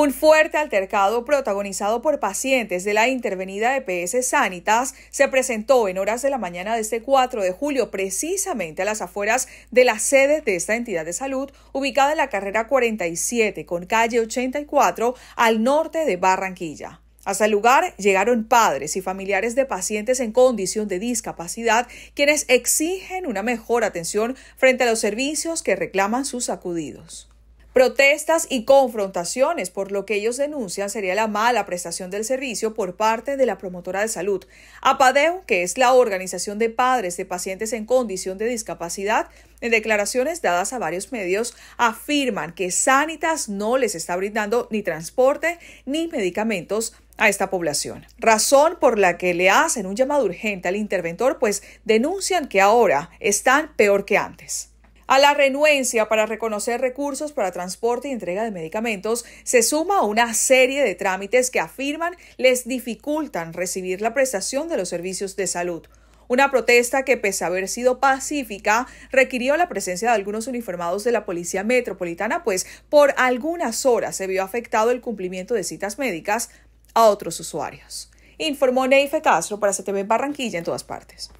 Un fuerte altercado protagonizado por pacientes de la intervenida EPS Sanitas se presentó en horas de la mañana de este 4 de julio, precisamente a las afueras de la sede de esta entidad de salud, ubicada en la carrera 47 con calle 84 al norte de Barranquilla. Hasta el lugar llegaron padres y familiares de pacientes en condición de discapacidad, quienes exigen una mejor atención frente a los servicios que reclaman sus acudidos protestas y confrontaciones, por lo que ellos denuncian sería la mala prestación del servicio por parte de la promotora de salud. APADEU, que es la organización de padres de pacientes en condición de discapacidad, en declaraciones dadas a varios medios, afirman que Sanitas no les está brindando ni transporte ni medicamentos a esta población. Razón por la que le hacen un llamado urgente al interventor, pues denuncian que ahora están peor que antes. A la renuencia para reconocer recursos para transporte y entrega de medicamentos se suma una serie de trámites que afirman les dificultan recibir la prestación de los servicios de salud. Una protesta que, pese a haber sido pacífica, requirió la presencia de algunos uniformados de la Policía Metropolitana, pues por algunas horas se vio afectado el cumplimiento de citas médicas a otros usuarios. Informó Neife Castro para CTV Barranquilla en todas partes.